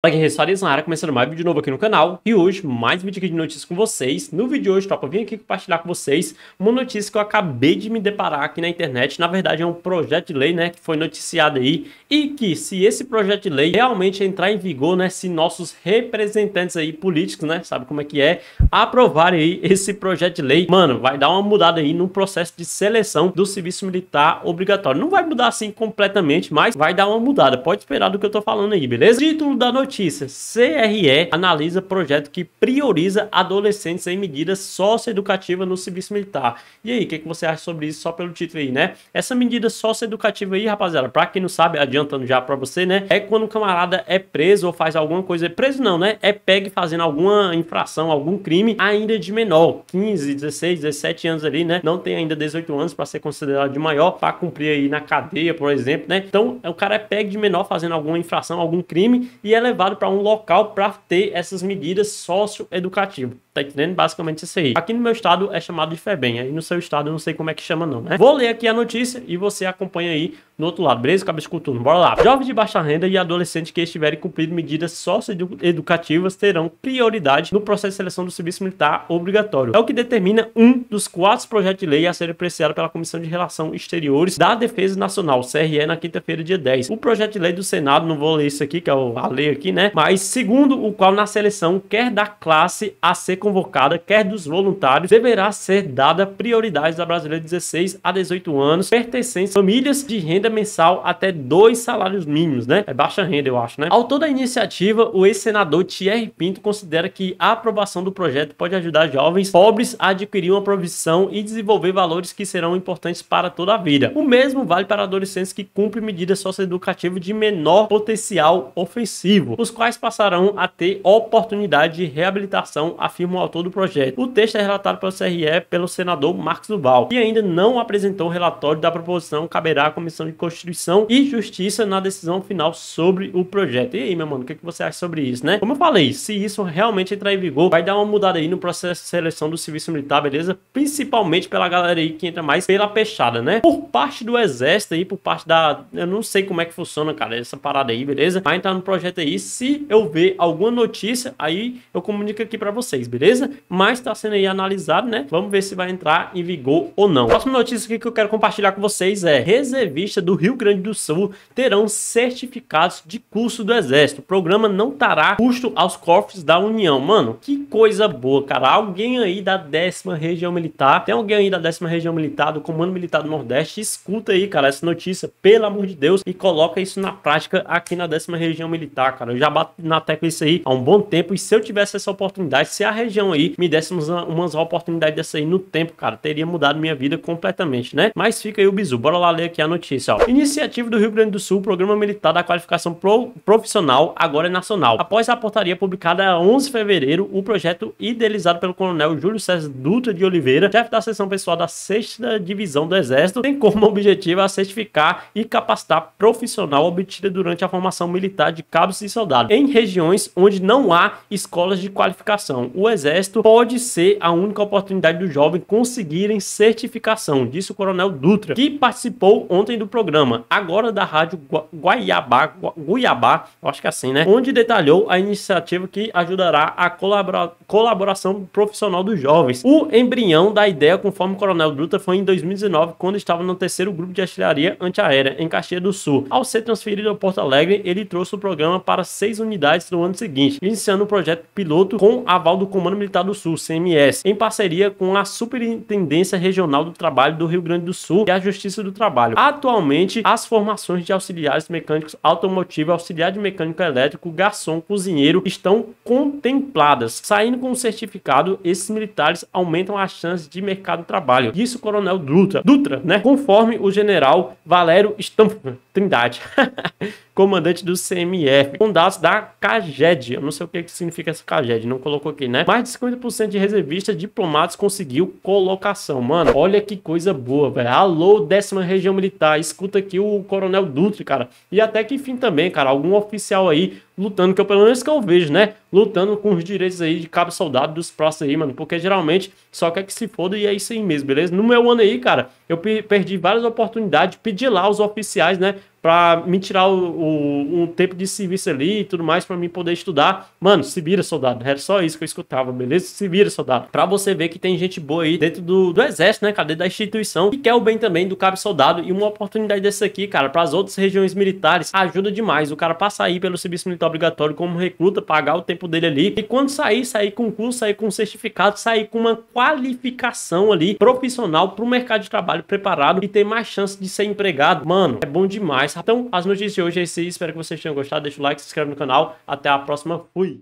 Fala Guerreiros Histórias na área, começando mais um vídeo novo aqui no canal e hoje mais um vídeo aqui de notícias com vocês. No vídeo de hoje, tropa, eu vim aqui compartilhar com vocês uma notícia que eu acabei de me deparar aqui na internet. Na verdade é um projeto de lei, né, que foi noticiado aí e que se esse projeto de lei realmente entrar em vigor, né, se nossos representantes aí políticos, né, sabe como é que é, aprovarem aí esse projeto de lei, mano, vai dar uma mudada aí no processo de seleção do serviço militar obrigatório. Não vai mudar assim completamente, mas vai dar uma mudada. Pode esperar do que eu tô falando aí, beleza? Título da notícia notícia: CRE analisa projeto que prioriza adolescentes em medidas socioeducativas no serviço militar. E aí, o que, que você acha sobre isso? Só pelo título aí, né? Essa medida socioeducativa aí, rapaziada, pra quem não sabe, adiantando já pra você, né? É quando o camarada é preso ou faz alguma coisa. Preso não, né? É pegue fazendo alguma infração, algum crime, ainda de menor. 15, 16, 17 anos ali, né? Não tem ainda 18 anos para ser considerado de maior, para cumprir aí na cadeia, por exemplo, né? Então, o cara é pegue de menor fazendo alguma infração, algum crime e é levado para um local para ter essas medidas socioeducativas. Tá entendendo? Basicamente isso aí. Aqui no meu estado é chamado de FEBEM, aí no seu estado eu não sei como é que chama não, né? Vou ler aqui a notícia e você acompanha aí no outro lado, beleza? Cabeça Cultura, bora lá. Jovens de baixa renda e adolescentes que estiverem cumprindo medidas socioeducativas terão prioridade no processo de seleção do serviço militar obrigatório. É o que determina um dos quatro projetos de lei a ser apreciado pela Comissão de Relações Exteriores da Defesa Nacional, CRE, na quinta-feira, dia 10. O projeto de lei do Senado, não vou ler isso aqui, que é a lei aqui, né? Mas segundo o qual na seleção, quer da classe a ser convocada, quer dos voluntários, deverá ser dada prioridade da brasileira de 16 a 18 anos, pertencentes famílias de renda renda mensal até dois salários mínimos, né? É baixa renda, eu acho, né? Ao toda a iniciativa, o ex-senador Thierry Pinto considera que a aprovação do projeto pode ajudar jovens pobres a adquirir uma profissão e desenvolver valores que serão importantes para toda a vida. O mesmo vale para adolescentes que cumprem medidas socioeducativas de menor potencial ofensivo, os quais passarão a ter oportunidade de reabilitação, afirma o autor do projeto. O texto é relatado pelo CRE pelo senador Marcos Duval, que ainda não apresentou o relatório da proposição, caberá à Comissão de Constituição e Justiça na decisão final sobre o projeto. E aí, meu mano, o que, que você acha sobre isso, né? Como eu falei, se isso realmente entrar em vigor, vai dar uma mudada aí no processo de seleção do serviço militar, beleza? Principalmente pela galera aí que entra mais pela pechada, né? Por parte do exército aí, por parte da... Eu não sei como é que funciona, cara, essa parada aí, beleza? Vai entrar no projeto aí, se eu ver alguma notícia, aí eu comunico aqui para vocês, beleza? Mas tá sendo aí analisado, né? Vamos ver se vai entrar em vigor ou não. próxima notícia aqui que eu quero compartilhar com vocês é reservista do do Rio Grande do Sul terão certificados de curso do Exército. O programa não trará custo aos cofres da União. Mano, que coisa boa, cara. Alguém aí da décima região militar, tem alguém aí da décima região militar, do Comando Militar do Nordeste, escuta aí, cara, essa notícia, pelo amor de Deus, e coloca isso na prática aqui na décima região militar, cara. Eu já bato na tecla isso aí há um bom tempo e se eu tivesse essa oportunidade, se a região aí me desse umas, umas oportunidades dessa aí no tempo, cara, teria mudado minha vida completamente, né? Mas fica aí o bizu. Bora lá ler aqui a notícia, ó. Iniciativa do Rio Grande do Sul, Programa Militar da Qualificação Pro Profissional, agora é nacional. Após a portaria publicada a 11 de fevereiro, o projeto idealizado pelo coronel Júlio César Dutra de Oliveira, chefe da seção pessoal da 6 Divisão do Exército, tem como objetivo a certificar e capacitar profissional obtida durante a formação militar de cabos e soldados em regiões onde não há escolas de qualificação. O Exército pode ser a única oportunidade do jovem conseguirem certificação, disse o coronel Dutra, que participou ontem do programa programa, agora da rádio Guaiabá, Guiabá, acho que é assim, né? Onde detalhou a iniciativa que ajudará a colabora, colaboração profissional dos jovens. O embrião da ideia, conforme o Coronel Druta, foi em 2019, quando estava no terceiro grupo de artilharia antiaérea, em Caxias do Sul. Ao ser transferido ao Porto Alegre, ele trouxe o programa para seis unidades no ano seguinte, iniciando o projeto piloto com aval do Comando Militar do Sul, CMS, em parceria com a Superintendência Regional do Trabalho do Rio Grande do Sul e a Justiça do Trabalho. Atualmente, principalmente as formações de auxiliares mecânicos automotivo, auxiliar de mecânico elétrico, garçom, cozinheiro estão contempladas. Saindo com o certificado, esses militares aumentam as chances de mercado de trabalho. Isso, o coronel Dutra, Dutra, né? Conforme o general Valério Stamp Trindade, comandante do CMF, com dados da CAGED. Eu não sei o que significa essa CAGED, não colocou aqui, né? Mais de 50% de reservistas diplomados conseguiu colocação. Mano, olha que coisa boa, velho. Alô, décima região militar, escuta aqui o Coronel Dutra, cara. E até que enfim também, cara, algum oficial aí lutando, que eu, pelo menos que eu vejo, né? Lutando com os direitos aí de cabo soldado dos próximos aí, mano. Porque geralmente só quer que se foda e é isso aí mesmo, beleza? No meu ano aí, cara, eu perdi várias oportunidades, pedi lá os oficiais, né? Pra me tirar o, o um tempo de serviço ali e tudo mais, para mim poder estudar. Mano, se vira, soldado. Era só isso que eu escutava, beleza? Se vira, soldado. Pra você ver que tem gente boa aí dentro do, do exército, né, cara? Dentro da instituição, e quer o bem também do cabo soldado. E uma oportunidade dessa aqui, cara, para as outras regiões militares, ajuda demais o cara passar aí pelo serviço militar obrigatório como recruta, pagar o tempo dele ali. E quando sair, sair com curso, sair com certificado, sair com uma qualificação ali profissional para o mercado de trabalho preparado e ter mais chance de ser empregado. Mano, é bom demais. Então, as notícias de hoje é isso. Espero que vocês tenham gostado. Deixa o like, se inscreve no canal. Até a próxima. Fui!